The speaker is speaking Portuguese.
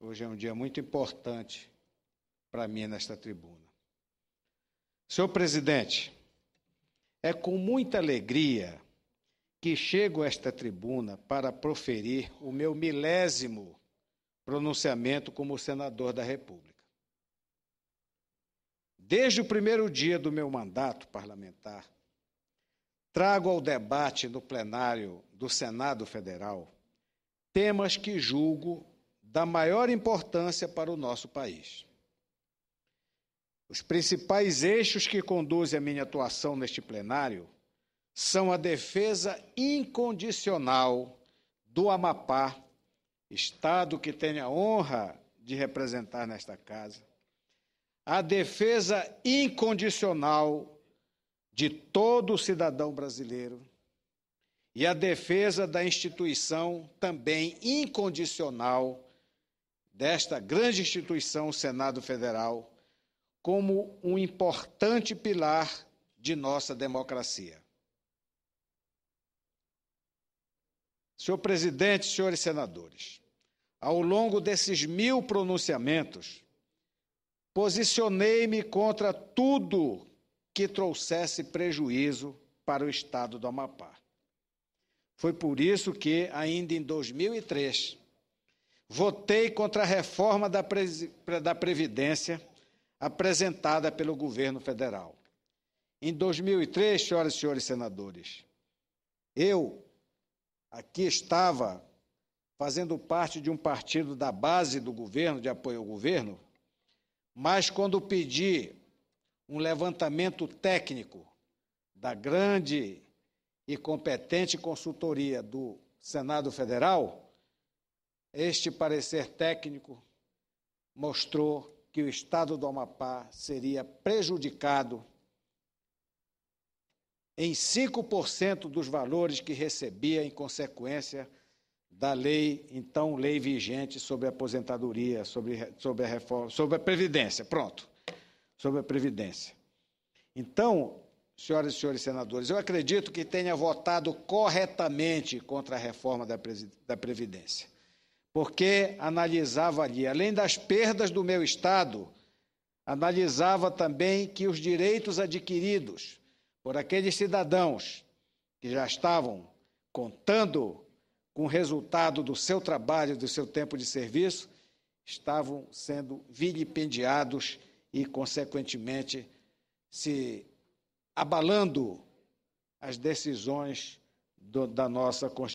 Hoje é um dia muito importante para mim nesta tribuna. Senhor presidente, é com muita alegria que chego a esta tribuna para proferir o meu milésimo pronunciamento como senador da República. Desde o primeiro dia do meu mandato parlamentar, trago ao debate no plenário do Senado Federal temas que julgo da maior importância para o nosso país. Os principais eixos que conduzem a minha atuação neste plenário são a defesa incondicional do Amapá, estado que tenho a honra de representar nesta casa, a defesa incondicional de todo cidadão brasileiro e a defesa da instituição também incondicional desta grande instituição, o Senado Federal, como um importante pilar de nossa democracia. Senhor presidente, senhores senadores, ao longo desses mil pronunciamentos, posicionei-me contra tudo que trouxesse prejuízo para o Estado do Amapá. Foi por isso que, ainda em 2003, votei contra a reforma da, Pre... da Previdência apresentada pelo governo federal. Em 2003, senhoras e senhores senadores, eu aqui estava fazendo parte de um partido da base do governo, de apoio ao governo, mas quando pedi um levantamento técnico da grande e competente consultoria do Senado Federal, este parecer técnico mostrou que o Estado do Amapá seria prejudicado em 5% dos valores que recebia em consequência da lei, então lei vigente sobre aposentadoria, sobre, sobre a reforma, sobre a Previdência, pronto, sobre a Previdência. Então, senhoras e senhores senadores, eu acredito que tenha votado corretamente contra a reforma da Previdência, porque analisava ali, além das perdas do meu Estado, analisava também que os direitos adquiridos por aqueles cidadãos que já estavam contando com o resultado do seu trabalho, do seu tempo de serviço, estavam sendo vilipendiados e, consequentemente, se abalando as decisões do, da nossa Constituição.